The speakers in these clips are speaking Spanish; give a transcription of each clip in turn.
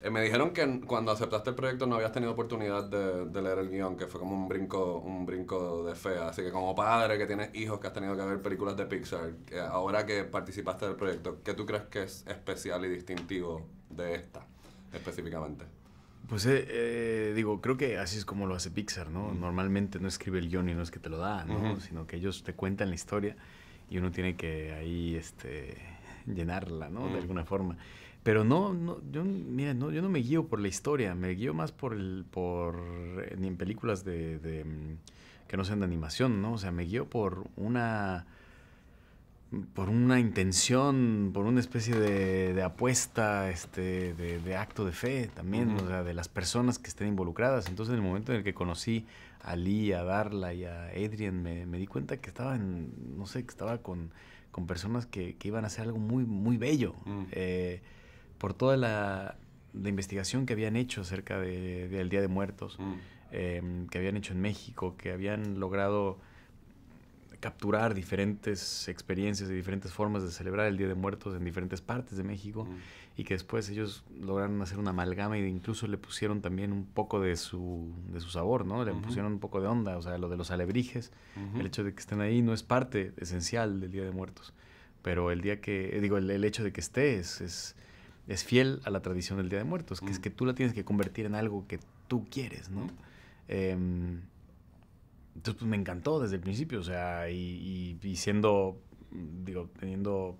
Eh, me dijeron que cuando aceptaste el proyecto no habías tenido oportunidad de, leer el guión, que fue como un brinco, un brinco de fe. Así que como padre que tienes hijos que has tenido que ver películas de Pixar, ahora que participaste del proyecto, ¿qué tú crees que es especial y distintivo de esta específicamente? Pues eh, eh, digo, creo que así es como lo hace Pixar, ¿no? Normalmente no escribe el guión y no es que te lo da, ¿no? Sino que ellos te cuentan la historia y uno tiene que ahí este, llenarla, ¿no? De alguna forma. Pero no, no yo, mira, no, yo no me guío por la historia, me guío más por, el, por eh, en películas de, mm, que no sean de animación, ¿no? O sea, me guío por una por una intención, por una especie de, apuesta, este, de, acto de fe también, o sea, de las personas que estén involucradas. Entonces, en el momento en el que conocí a Lee, a Darla y a Adrian, me, me di cuenta que estaba en, no sé, que estaba con, con personas que, que, iban a hacer algo muy, muy bello. Mm. Eh, por toda la, investigación que habían hecho acerca del Día de Muertos, mm. em, que habían hecho en México, que habían logrado capturar diferentes experiencias y diferentes formas de celebrar el Día de Muertos en diferentes partes de México mm. y que después ellos lograron hacer una amalgama y e incluso le pusieron también un poco de su, de su sabor, ¿no? Le pusieron un poco de onda, o sea, lo de los alebrijes, el hecho de que estén ahí no es parte esencial del Día de Muertos, pero el día que, digo, el, hecho de que estés es es fiel a la tradición del Día de Muertos, que es mm. que tú la tienes que convertir en algo que tú quieres, ¿no? Em, entonces, pues me encantó desde el principio, o sea, y, siendo, digo, teniendo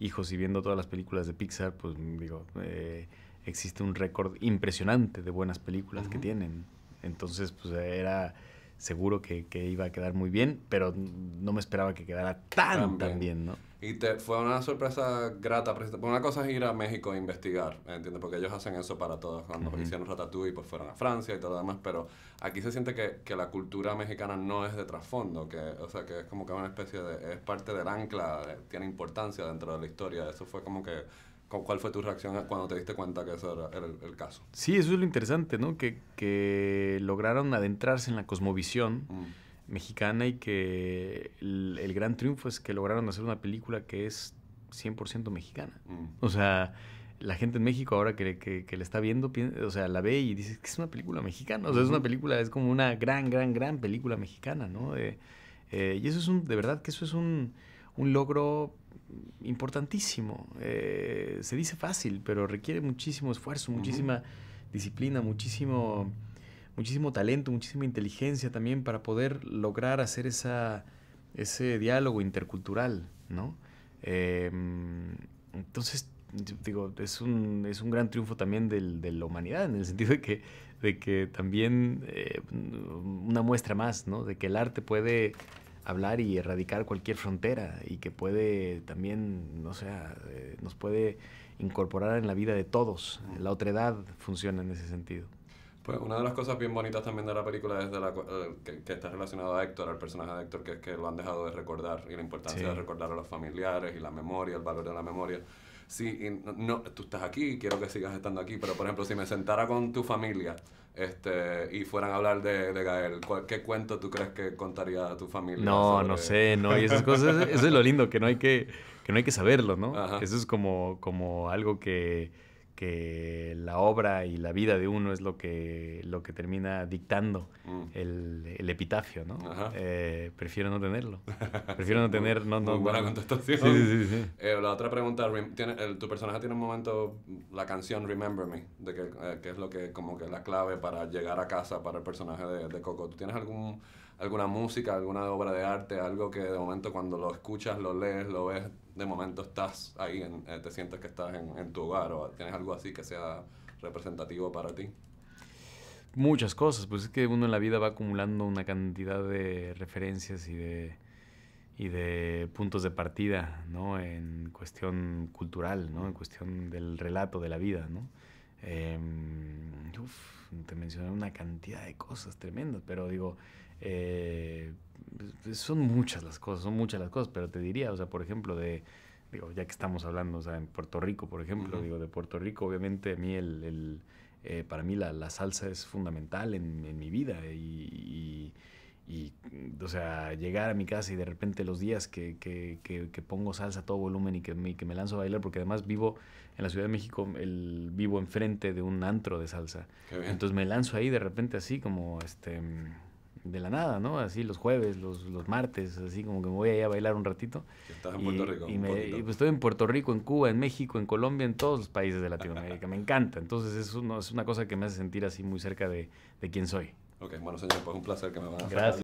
hijos y viendo todas las películas de Pixar, pues digo, eh, existe un récord impresionante de buenas películas que tienen. Entonces, pues era seguro que, que, iba a quedar muy bien, pero no me esperaba que quedara tan, tan bien, ¿no? Y te, fue una sorpresa grata. Una cosa es ir a México a investigar, ¿entiendes? Porque ellos hacen eso para todos. Cuando uh -huh. hicieron y pues fueron a Francia y todo lo demás. Pero aquí se siente que, que, la cultura mexicana no es de trasfondo. Que, o sea, que es como que una especie de... Es parte del ancla, eh, tiene importancia dentro de la historia. Eso fue como que ¿Cuál fue tu reacción cuando te diste cuenta que eso era el, caso? Sí, eso es lo interesante, ¿no? Que, lograron adentrarse en la cosmovisión mm. mexicana y que el, gran triunfo es que lograron hacer una película que es 100% mexicana. Mm. O sea, la gente en México ahora que, que, la está viendo, o sea, la ve y dice que es una película mexicana. O sea, es una película, es como una gran, gran, gran película mexicana, ¿no? Eh, y eso es un, de verdad que eso es un, un logro importantísimo. Eh, se dice fácil, pero requiere muchísimo esfuerzo, muchísima disciplina, muchísimo, muchísimo talento, muchísima inteligencia también para poder lograr hacer esa, ese diálogo intercultural, ¿no? Em, entonces, digo, es un, es un gran triunfo también de la humanidad, en el sentido de que, de que también eh, una muestra más, ¿no? De que el arte puede hablar y erradicar cualquier frontera y que puede también, no sea, eh, nos puede incorporar en la vida de todos. La otredad funciona en ese sentido. Pues una de las cosas bien bonitas también de la película es de la, eh, que, está relacionado a Héctor, al personaje de Héctor, que es que lo han dejado de recordar y la importancia de recordar a los familiares y la memoria, el valor de la memoria si no, tú estás aquí, quiero que sigas estando aquí, pero por ejemplo, si me sentara con tu familia este, y fueran a hablar de, Gael, ¿qué cuento tú crees que contaría a tu familia? No, no sé, no, y esas cosas, eso es lo lindo, que no hay que, que, no hay que saberlo, ¿no? Eso es como, como algo que que la obra y la vida de uno es lo que, lo que termina dictando mm. el, epitafio, ¿no? Eh, prefiero no tenerlo. Prefiero no tener... No, buena contestación. Eh, la otra pregunta, tu personaje tiene un momento, la canción Remember Me, de eh, que, es lo que como que la clave para llegar a casa para el personaje de, Coco. ¿Tú tienes algún, alguna música, alguna obra de arte, algo que de momento cuando lo escuchas, lo lees, lo ves, de momento estás ahí, eh, te sientes que estás en, tu hogar o tienes algo así que sea representativo para ti? Muchas cosas, pues es que uno en la vida va acumulando una cantidad de referencias y de, y de puntos de partida, ¿no? En cuestión cultural, ¿no? En cuestión del relato de la vida, ¿no? Em, uf te mencioné una cantidad de cosas tremendas, pero digo, eh, pues, son muchas las cosas, son muchas las cosas, pero te diría, o sea, por ejemplo, de, digo, ya que estamos hablando, o sea, en Puerto Rico, por ejemplo, digo, de Puerto Rico, obviamente a mí el, eh, para mí la, salsa es fundamental en, mi vida y y, o sea, llegar a mi casa y de repente los días que, que, que, pongo salsa a todo volumen y que, me, que me lanzo a bailar, porque además vivo en la Ciudad de México, el, vivo enfrente de un antro de salsa. Entonces me lanzo ahí de repente así como, este, de la nada, ¿no? Así los jueves, los, martes, así como que me voy allá a bailar un ratito. Estás en y, Puerto Rico. Y, pues estoy en Puerto Rico, en Cuba, en México, en Colombia, en todos los países de Latinoamérica. me encanta. Entonces es, uno, es una cosa que me hace sentir así muy cerca de, de quién soy. Ok, bueno señor, pues un placer que me van a Gracias.